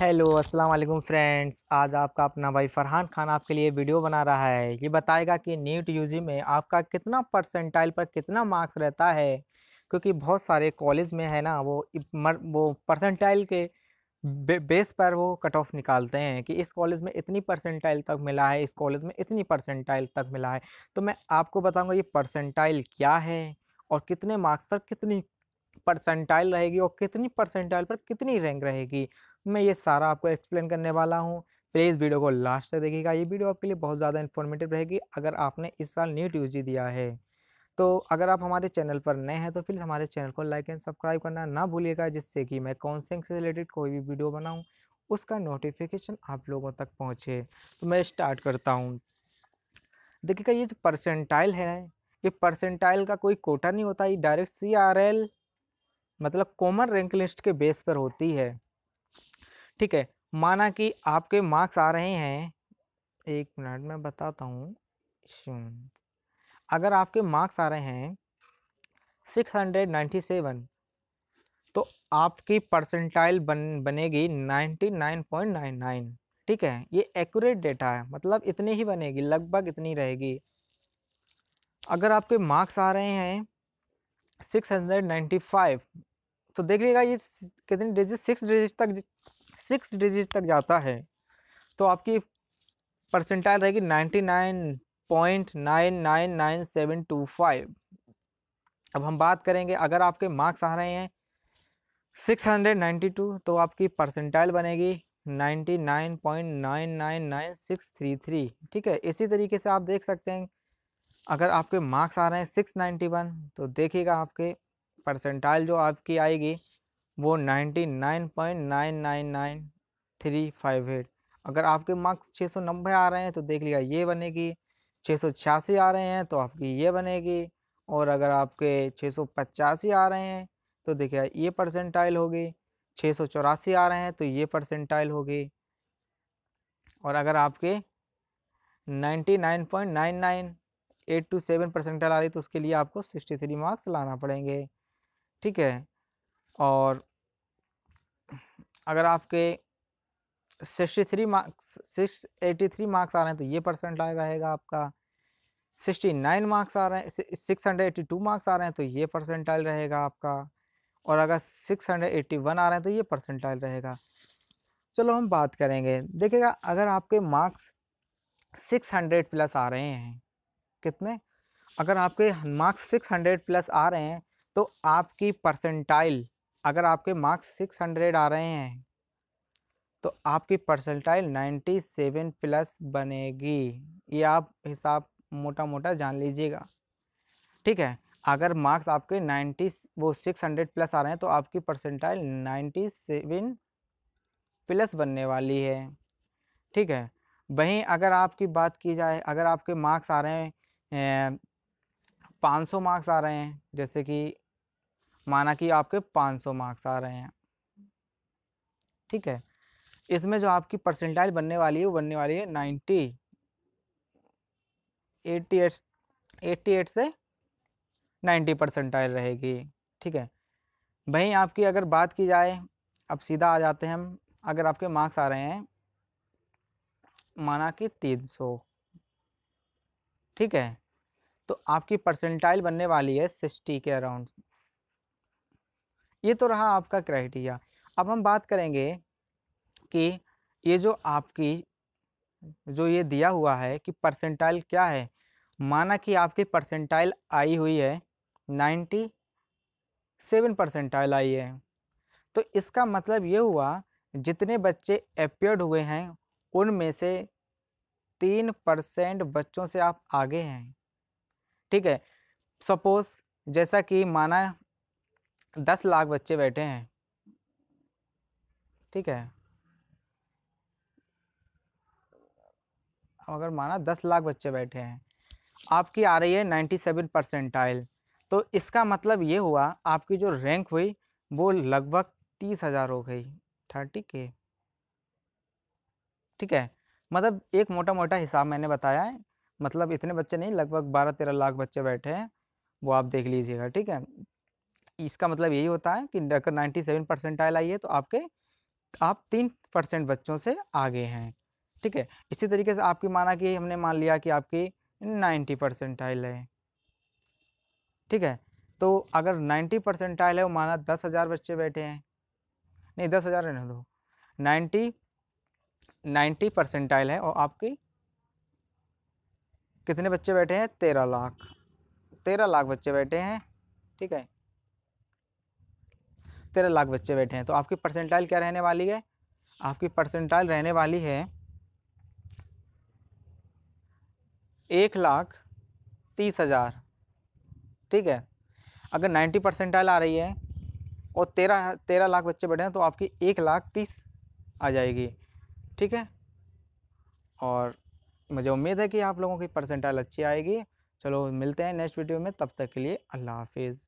Hello अस्सलाम वालेकुम friends आज आपका अपना भाई फरहान खान आपके लिए वीडियो बना रहा है ये बताएगा कि नीट यूजी में आपका कितना परसेंटाइल पर कितना मार्क्स रहता है क्योंकि बहुत सारे कॉलेज में है ना वो मर, वो परसेंटाइल के बे, बेस पर वो कट ऑफ निकालते हैं कि इस कॉलेज में इतनी परसेंटाइल तक मिला है इस कॉलेज में इतनी परसेंटाइल तक मिला है तो मैं आपको बताऊँगा ये परसेंटाइल क्या है और कितने मार्क्स पर कितनी परसेंटाइल रहेगी और कितनी परसेंटाइल पर कितनी रैंक रहेगी मैं ये सारा आपको एक्सप्लेन करने वाला हूँ प्लीज़ वीडियो को लास्ट तक देखिएगा ये वीडियो आपके लिए बहुत ज़्यादा इन्फॉर्मेटिव रहेगी अगर आपने इस साल नीट यू दिया है तो अगर आप हमारे चैनल पर नए हैं तो फिर हमारे चैनल को लाइक एंड सब्सक्राइब करना ना भूलिएगा जिससे कि मैं काउंसलिंग से रिलेटेड कोई भी वीडियो बनाऊँ उसका नोटिफिकेशन आप लोगों तक पहुँचे तो मैं स्टार्ट करता हूँ देखिएगा ये जो परसेंटाइल है ये परसेंटाइल का कोई कोटा नहीं होता ये डायरेक्ट सी आर एल मतलब कॉमन रैंक लिस्ट के बेस पर होती है ठीक है माना कि आपके मार्क्स आ रहे हैं एक मिनट में बताता हूँ hmm. अगर आपके मार्क्स आ रहे हैं 697 तो आपकी परसेंटाइल बन बनेगी 99.99 ठीक है ये एक्यूरेट डेटा है मतलब इतनी ही बनेगी लगभग इतनी रहेगी अगर आपके मार्क्स आ रहे हैं 695 तो देख लीजिएगा ये कितनी डिजिट सिक्स डिजिट तक सिक्स डिजिट तक जाता है तो आपकी परसेंटाइल रहेगी ninety nine point nine nine nine seven two five अब हम बात करेंगे अगर आपके मार्क्स आ रहे हैं सिक्स हंड्रेड नाइन्टी टू तो आपकी परसेंटाइल बनेगी ninety nine point nine nine nine six three three ठीक है इसी तरीके से आप देख सकते हैं अगर आपके मार्क्स आ रहे हैं सिक्स नाइन्टी वन तो देखिएगा आपके परसेंटाइल जो आपकी आएगी वो ninety nine point nine nine nine three five eight अगर आपके मार्क्स छः सौ नब्बे आ रहे हैं तो देख लिया ये बनेगी छः सौ छियासी आ रहे हैं तो आपकी ये बनेगी और अगर आपके छः सौ पचासी आ रहे हैं तो देखिए ये परसेंटाइल होगी छः सौ चौरासी आ रहे हैं तो ये परसेंटाइल होगी और अगर आपके ninety nine point nine nine eight two seven percentile आ रही तो उसके लिए आपको सिक्सटी थ्री मार्क्स लाना पड़ेंगे ठीक है और अगर आपके sixty three marks six eighty three marks आ रहे हैं तो ये परसेंट आए रहेगा आपका सिक्सटी नाइन मार्क्स आ रहे हैं six hundred eighty two marks आ रहे हैं तो ये परसेंटाइल रहेगा आपका और अगर सिक्स हंड्रेड एट्टी वन आ रहे हैं तो ये परसेंटाइल रहेगा चलो हम बात करेंगे देखिएगा अगर आपके मार्क्स सिक्स हंड्रेड प्लस आ रहे हैं कितने अगर आपके मार्क्स सिक्स हंड्रेड प्लस आ रहे हैं तो आपकी परसेंटाइल अगर आपके मार्क्स सिक्स हंड्रेड आ रहे हैं तो आपकी परसेंटाइल नाइन्टी सेवन प्लस बनेगी ये आप हिसाब मोटा मोटा जान लीजिएगा ठीक है अगर मार्क्स आपके नाइन्टी वो सिक्स हंड्रेड प्लस आ रहे हैं तो आपकी परसेंटाइल सेवन प्लस बनने वाली है ठीक है वहीं अगर आपकी बात की जाए अगर आपके मार्क्स आ रहे हैं पाँच सौ मार्क्स आ रहे हैं जैसे कि माना कि आपके 500 मार्क्स आ रहे हैं ठीक है इसमें जो आपकी परसेंटाइल बनने वाली है वो बनने वाली है ninety eighty eight eighty eight से नाइन्टी परसेंटाइल रहेगी ठीक है वहीं आपकी अगर बात की जाए अब सीधा आ जाते हैं हम अगर आपके मार्क्स आ रहे हैं माना कि तीन सौ ठीक है तो आपकी परसेंटाइल बनने वाली है सिक्सटी के अराउंड ये तो रहा आपका क्राइटेरिया अब हम बात करेंगे कि ये जो आपकी जो ये दिया हुआ है कि परसेंटाइल क्या है माना कि आपकी परसेंटाइल आई हुई है नाइन्टी सेवन परसेंटाइल आई है तो इसका मतलब ये हुआ जितने बच्चे एपियड हुए हैं उनमें से तीन परसेंट बच्चों से आप आगे हैं ठीक है सपोज़ जैसा कि माना दस लाख बच्चे बैठे हैं ठीक है अगर माना दस लाख बच्चे बैठे हैं आपकी आ रही है नाइन्टी सेवन परसेंटाइल तो इसका मतलब ये हुआ आपकी जो रैंक हुई वो लगभग तीस हज़ार हो गई थर्टी के ठीक है मतलब एक मोटा मोटा हिसाब मैंने बताया है मतलब इतने बच्चे नहीं लगभग बारह तेरह लाख बच्चे बैठे हैं वो आप देख लीजिएगा ठीक है इसका मतलब यही होता है कि अगर नाइन्टी सेवन परसेंटाइल आई है तो आपके आप तीन परसेंट बच्चों से आगे हैं ठीक है इसी तरीके से आपकी माना कि हमने मान लिया कि आपकी नाइन्टी परसेंटाइल है ठीक है तो अगर नाइन्टी परसेंटाइल है वो माना दस हज़ार बच्चे बैठे हैं नहीं दस हज़ार नहीं दो नाइन्टी नाइन्टी परसेंटाइल है और आपकी कितने बच्चे बैठे हैं तेरह लाख तेरह लाख बच्चे बैठे हैं ठीक है तेरह लाख बच्चे बैठे हैं तो आपकी परसेंटाइल क्या रहने वाली है आपकी परसेंटाइल रहने वाली है एक लाख तीस हज़ार ठीक है अगर नाइन्टी परसेंटाइल आ रही है और तेरह तेरह लाख बच्चे बैठे हैं तो आपकी एक लाख तीस आ जाएगी ठीक है और मुझे उम्मीद है कि आप लोगों की परसेंटाइल अच्छी आएगी चलो मिलते हैं नेक्स्ट वीडियो में तब तक के लिए अल्लाह हाफिज़